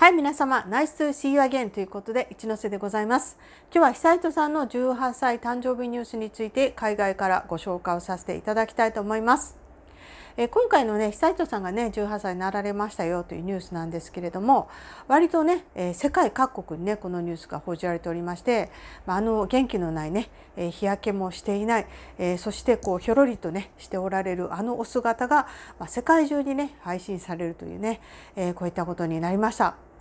はい、皆様、ナイス See you again ということで、一ノ瀬でございます。今日は久人さんの18歳誕生日ニュースについて、海外からご紹介をさせていただきたいと思います。え今回のね、久人さんがね、18歳になられましたよというニュースなんですけれども、割とね、え世界各国にね、このニュースが報じられておりまして、まあ、の元気のないね、え日焼けもしていない、えそしてこう、ひょろりとね、しておられるあのお姿が、ま世界中にね、配信されるというね、えこういったことになりました。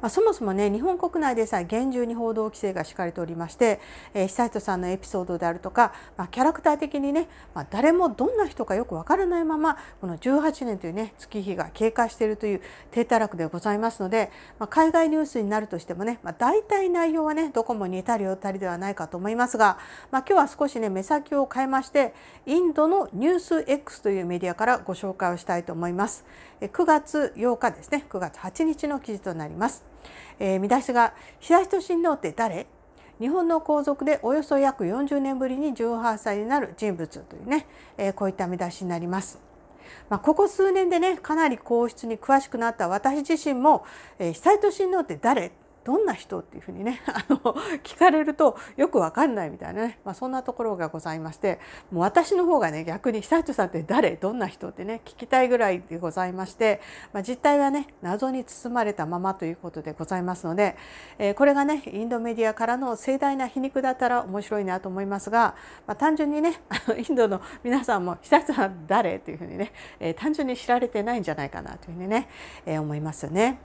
まあ、そもそもね日本国内でさえ厳重に報道規制が敷かれておりまして、えー、久人さんのエピソードであるとか、まあ、キャラクター的にね、まあ、誰もどんな人かよくわからないままこの18年というね月日が経過しているという低たらくでございますので、まあ、海外ニュースになるとしてもね、まあ、大体内容はねどこも似たり寄ったりではないかと思いますが、まあ、今日は少しね目先を変えましてインドのニュース X というメディアからご紹介をしたいと思います。9月8日ですね9月8日の記事となります。ます。えー、見出しが「悠仁親王って誰?」日本の皇族でおよそ約40年ぶりに18歳になる人物というね、えー、こういった見出しになります。まあ、ここ数年でねかなり皇室に詳しくなった私自身も、えー、悠仁親王って誰どんな人っていうふうにね あの聞かれるとよくわかんないみたいなね、まあ、そんなところがございましてもう私の方がね逆に久人さんって誰どんな人ってね聞きたいぐらいでございまして、まあ、実態はね謎に包まれたままということでございますので、えー、これがねインドメディアからの盛大な皮肉だったら面白いなと思いますが、まあ、単純にねインドの皆さんも久人さん誰っていうふうにね、えー、単純に知られてないんじゃないかなというふうにね、えー、思いますよね。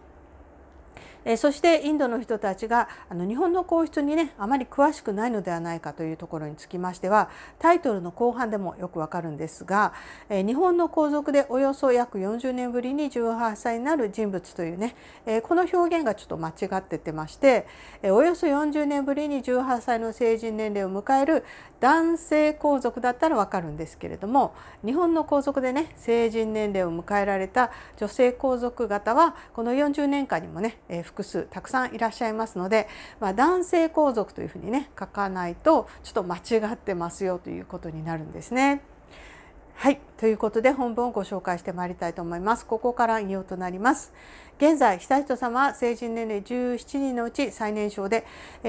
そしてインドの人たちがあの日本の皇室にねあまり詳しくないのではないかというところにつきましてはタイトルの後半でもよくわかるんですが、日本の皇族でおよそ約40年ぶりに18歳になる人物というね、この表現がちょっと間違っててまして、およそ40年ぶりに18歳の成人年齢を迎える男性皇族だったらわかるんですけれども日本の皇族でね成人年齢を迎えられた女性皇族方はこの40年間にもね、えー複数たくさんいらっしゃいますので、まあ、男性皇族というふうにね書かないとちょっと間違ってますよということになるんですね。はい。ということで本文をご紹介してまいりたいと思います。ここから引用となります。現在、悠仁さまは成人年齢17人のうち最年少で、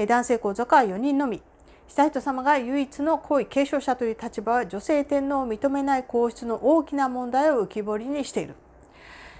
男性皇族は4人のみ。悠仁さまが唯一の皇位継承者という立場は女性天皇を認めない皇室の大きな問題を浮き彫りにしている。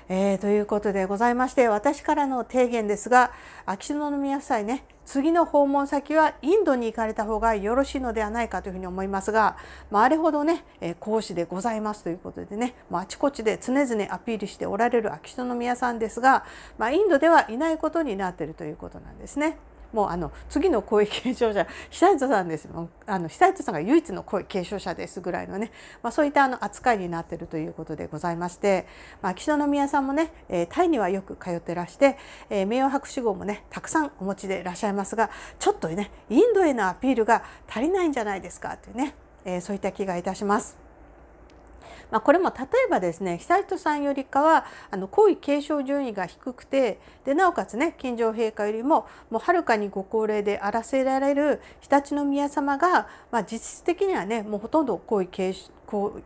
えー、ということでございまして私からの提言ですが秋篠宮夫妻ね次の訪問先はインドに行かれた方がよろしいのではないかというふうに思いますが、まああ、れほどね、え講師でございますということでね、まあ、あちこちで常々アピールしておられる秋篠宮さんですが、まあ、インドではいないことになっているということなんですね。もうあの次の皇位継承者 久人さんですあの久人さんが唯一の皇位継承者ですぐらいのね、まあ、そういったあの扱いになっているということでございまして、まあ、秋篠宮さんもね、えー、タイにはよく通ってらして、えー、名誉博士号もねたくさんお持ちでいらっしゃいますがちょっとねインドへのアピールが足りないんじゃないですかというね、えー、そういった気がいたします。まあ、これも例えばですね悠仁さんよりかはあの皇位継承順位が低くてでなおかつね金上陛下よりももうはるかにご高齢であらせられる常陸宮さまが、まあ、実質的にはねもうほとんど皇位継承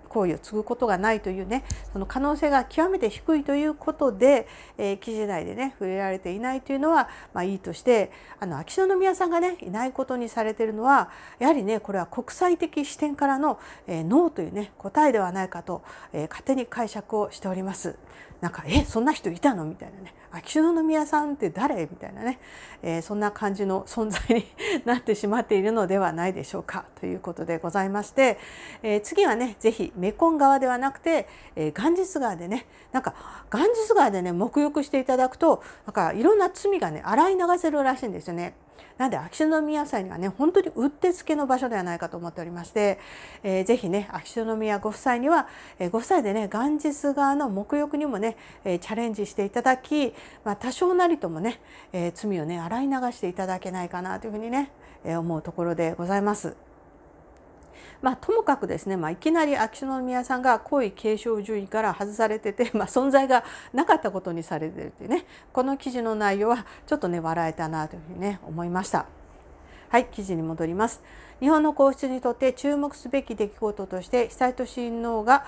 行為を継ぐことがないというねその可能性が極めて低いということで、えー、記事内でね触れられていないというのは、まあ、いいとしてあの秋篠宮さんがねいないことにされてるのはやはりねこれは国際的視点からの、えー、ノーというね答えではないかと、えー、勝手に解釈をしております。なんか「えそんな人いたの?」みたいなね「秋篠宮さんって誰?」みたいなね、えー、そんな感じの存在になってしまっているのではないでしょうかということでございまして、えー、次はね是非メコン川ではなくて、えー、ガンジス川でねなんかガンジス川でね沐浴していただくとなんかいろんな罪がね洗い流せるらしいんですよね。なんで秋篠宮さんにはね本当にうってつけの場所ではないかと思っておりまして、えー、ぜひね秋篠宮ご夫妻には、えー、ご夫妻でね元日側の沐浴にもね、えー、チャレンジしていただき、まあ、多少なりともね、えー、罪をね洗い流していただけないかなというふうにね、えー、思うところでございます。まあ、ともかくですね、まあ、いきなり秋篠宮さんが皇位継承順位から外されてて、まあ、存在がなかったことにされてるっていうねこの記事の内容はちょっとね笑えたなというふうにね思いました。はい記事に戻ります日本の皇室にとって注目すべき出来事として久人親王が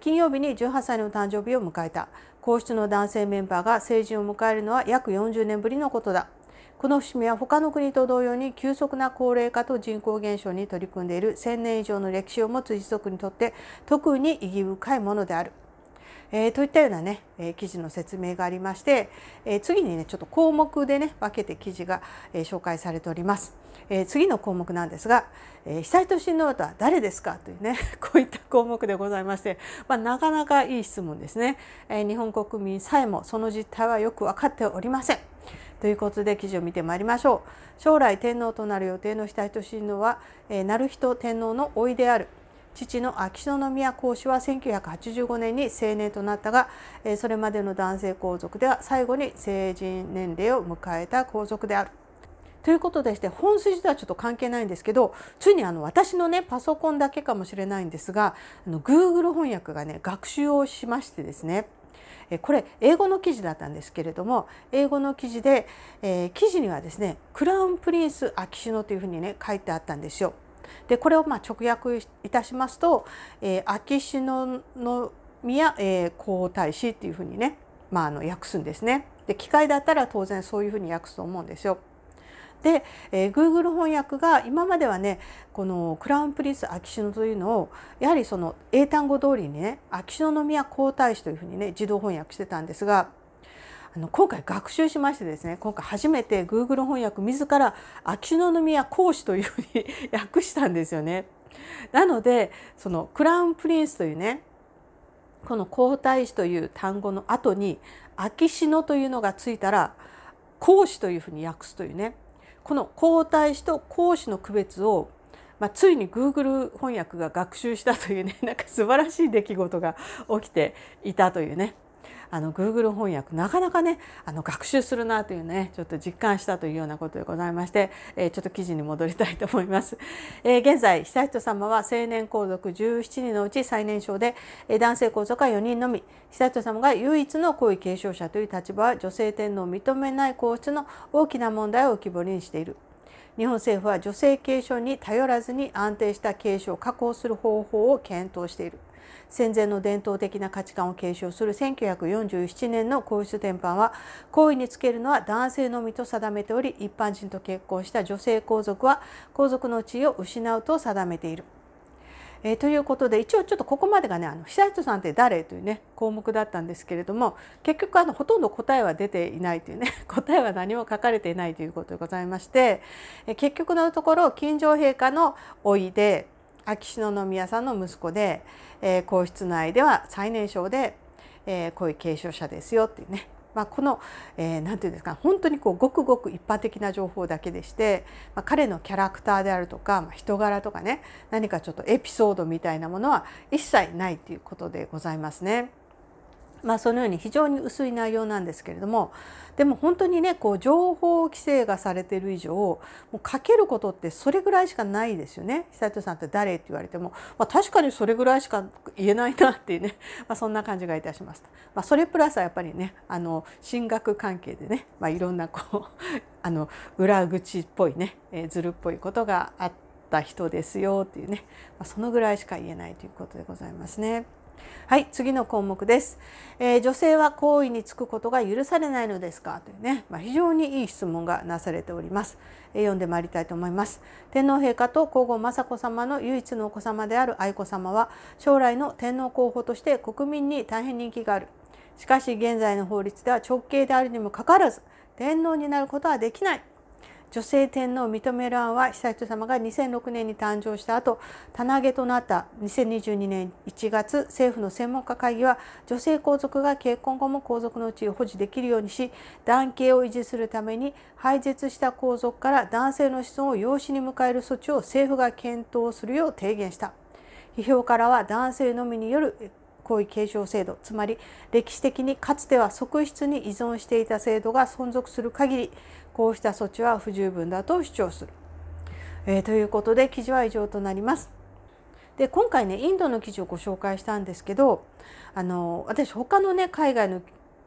金曜日に18歳の誕生日を迎えた皇室の男性メンバーが成人を迎えるのは約40年ぶりのことだこの節目は他の国と同様に急速な高齢化と人口減少に取り組んでいる1,000年以上の歴史を持つ一族にとって特に意義深いものである。えー、といったようなね、えー、記事の説明がありまして、えー、次にねちょっと項目でね分けて記事が、えー、紹介されております、えー、次の項目なんですが「えー、被災都心の後は誰ですか?」というね こういった項目でございまして、まあ、なかなかいい質問ですね、えー、日本国民さえもその実態はよく分かっておりませんということで記事を見てまいりましょう将来天皇となる予定の親仁のは、えー、鳴人天皇の甥である父の秋篠宮皇子は1985年に成年となったがそれまでの男性皇族では最後に成人年齢を迎えた皇族である。ということでして本筋とはちょっと関係ないんですけどついにあの私のねパソコンだけかもしれないんですがあの Google 翻訳がね学習をしましてですねこれ英語の記事だったんですけれども英語の記事で、えー、記事にはですね「クラウンプリンス秋篠」というふうにね書いてあったんですよ。でこれをまあ直訳いたしますと「えー、秋篠宮、えー、皇太子」っていうふうにね、まあ、あの訳すんですね。で機械だったら当然そういうふうに訳すと思うんですよ。で、えー、Google 翻訳が今まではねこの「クラウンプリンス秋篠」というのをやはりその英単語通りにね「秋篠宮皇太子」というふうにね自動翻訳してたんですがあの今回学習しましてですね今回初めて Google 翻訳自ら「秋篠宮皇子というふうに 訳したんですよね。なのでそのクラウンプリンスというねこの皇太子という単語の後に秋篠というのがついたら皇子というふうに訳すというねこの皇太子と皇子の区別を、まあ、ついに Google 翻訳が学習したというねなんか素晴らしい出来事が起きていたというねあの Google 翻訳なかなかねあの学習するなというねちょっと実感したというようなことでございまして、えー、ちょっと記事に戻りたいと思います。えー、現在悠仁さまは成年皇族17人のうち最年少で、え男性皇族は4人のみ悠仁さまが唯一の皇位継承者という立場は女性天皇を認めない皇室の大きな問題を浮き彫りにしている。日本政府は女性継承に頼らずに安定した継承を確保する方法を検討している。戦前の伝統的な価値観を継承する1947年の皇室典範は皇位につけるのは男性のみと定めており一般人と結婚した女性皇族は皇族の地位を失うと定めている。えー、ということで一応ちょっとここまでがね「あの久人さんって誰?」というね項目だったんですけれども結局あのほとんど答えは出ていないというね 答えは何も書かれていないということでございまして、えー、結局のところ金城陛下のおいで秋篠宮さんの息子で、えー、皇室内では最年少で、えー、いう継承者ですよっていうね、まあ、この何、えー、て言うんですか本当にこうごくごく一般的な情報だけでして、まあ、彼のキャラクターであるとか、まあ、人柄とかね何かちょっとエピソードみたいなものは一切ないっていうことでございますね。まあ、そのように非常に薄い内容なんですけれどもでも本当にねこう情報規制がされてる以上もうかけることってそれぐらいしかないですよね久人さんって誰って言われても、まあ、確かにそれぐらいしか言えないなっていうね、まあ、そんな感じがいたしました。まあ、それプラスはやっぱりねあの進学関係でね、まあ、いろんなこうあの裏口っぽいね、えー、ずるっぽいことがあって。った人ですよっていうね、まあ、そのぐらいしか言えないということでございますね。はい、次の項目です。えー、女性は行為につくことが許されないのですかというね、まあ、非常にいい質問がなされております。えー、読んでまいりたいと思います。天皇陛下と皇后雅子さまの唯一のお子様である愛子さまは、将来の天皇候補として国民に大変人気がある。しかし現在の法律では直系であるにもかかわらず、天皇になることはできない。女性天皇認める案は悠仁さまが2006年に誕生した後棚上げとなった2022年1月政府の専門家会議は女性皇族が結婚後も皇族の地位を保持できるようにし男系を維持するために廃絶した皇族から男性の子孫を養子に迎える措置を政府が検討するよう提言した批評からは男性のみによる皇位継承制度つまり歴史的にかつては側室に依存していた制度が存続する限りこうした措置は不十分だと主張する。えー、ということで記事は以上となります。で今回ねインドの記事をご紹介したんですけどあの私他のね海外の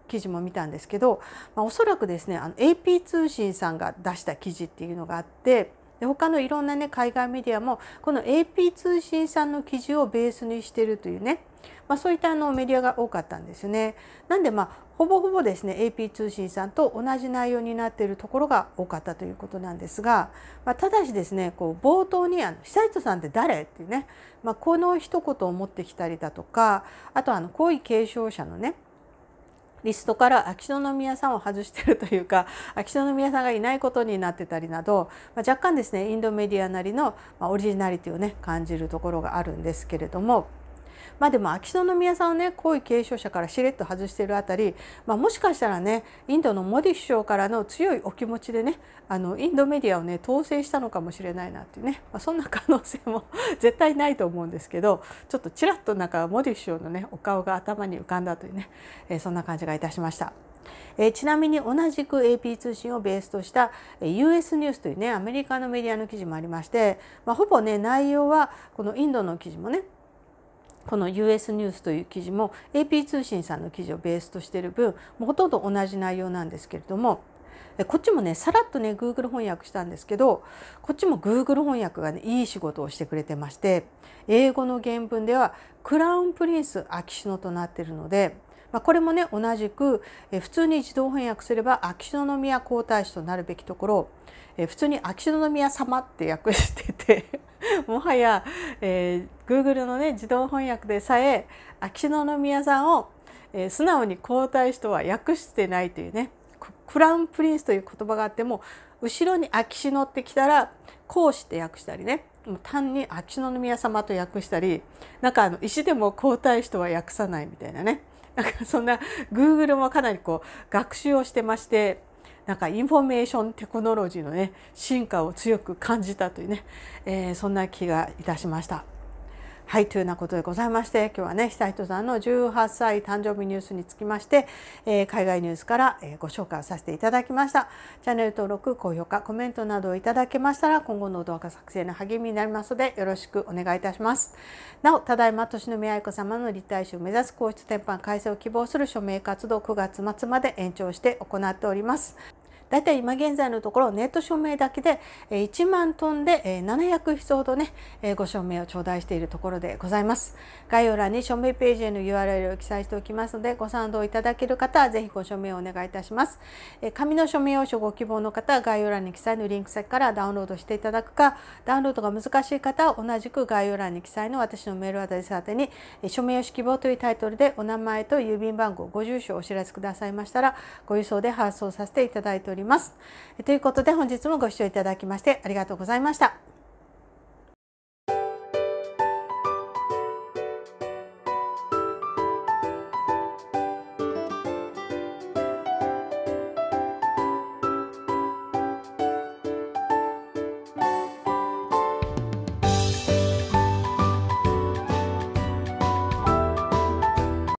記事も見たんですけど、まあ、おそらくですねあの AP 通信さんが出した記事っていうのがあってで他のいろんなね海外メディアもこの AP 通信さんの記事をベースにしてるというねまあ、そういったあのメディアが多かったんですよね。なんでまあほぼほぼですね AP 通信さんと同じ内容になっているところが多かったということなんですが、まあ、ただしですねこう冒頭にあの「被災者さんって誰?」っていうね、まあ、この一言を持ってきたりだとかあとあの皇位継承者のねリストから秋篠宮さんを外してるというか秋篠宮さんがいないことになってたりなど、まあ、若干ですねインドメディアなりの、まあ、オリジナリティをね感じるところがあるんですけれども。まあでも秋篠宮さんをね皇位継承者からしれっと外しているあたり、まあ、もしかしたらねインドのモディ首相からの強いお気持ちでねあのインドメディアをね統制したのかもしれないなっていうね、まあ、そんな可能性も 絶対ないと思うんですけどちょっとちらっとなんかモディ首相のねお顔が頭に浮かんだというね、えー、そんな感じがいたしました。えー、ちなみに同じく AP 通信をベースとした US ニュースというねアメリカのメディアの記事もありまして、まあ、ほぼね内容はこのインドの記事もねこの US ニュースという記事も AP 通信さんの記事をベースとしている分ほとんど同じ内容なんですけれどもこっちもねさらっとね Google 翻訳したんですけどこっちも Google 翻訳がねいい仕事をしてくれてまして英語の原文ではクラウンプリンス秋篠となっているので、まあ、これもね同じく普通に自動翻訳すれば秋篠宮皇太子となるべきところ普通に秋篠宮様って訳してて もはや、えー、Google のね自動翻訳でさえ秋篠宮さんを、えー、素直に皇太子とは訳してないというねクラウンプリンスという言葉があっても後ろに秋篠ってきたら皇子って訳したりね単に秋篠宮様と訳したりなんかあの石でも皇太子とは訳さないみたいなねなんかそんな Google もかなりこう学習をしてましてなんかインフォメーションテクノロジーのね進化を強く感じたというね、えー、そんな気がいたしました。はいというようなことでございまして今日はね久人さんの18歳誕生日ニュースにつきまして、えー、海外ニュースから、えー、ご紹介をさせていただきましたチャンネル登録高評価コメントなどをいただけましたら今後の動画作成の励みになりますのでよろしくお願いいたしますなおただいま年宮愛子様の立体史を目指す皇室転換改正を希望する署名活動9月末まで延長して行っておりますだいたい今現在のところネット署名だけで1万トンで700筆ほどねご署名を頂戴しているところでございます概要欄に署名ページへの URL を記載しておきますのでご賛同いただける方はぜひご署名をお願いいたします紙の署名用をご希望の方は概要欄に記載のリンク先からダウンロードしていただくかダウンロードが難しい方は同じく概要欄に記載の私のメールアドレス宛てに署名用紙希望というタイトルでお名前と郵便番号ご住所をお知らせくださいましたらご郵送で発送させていただいておりますります。ということで本日もご視聴いただきましてありがとうございました。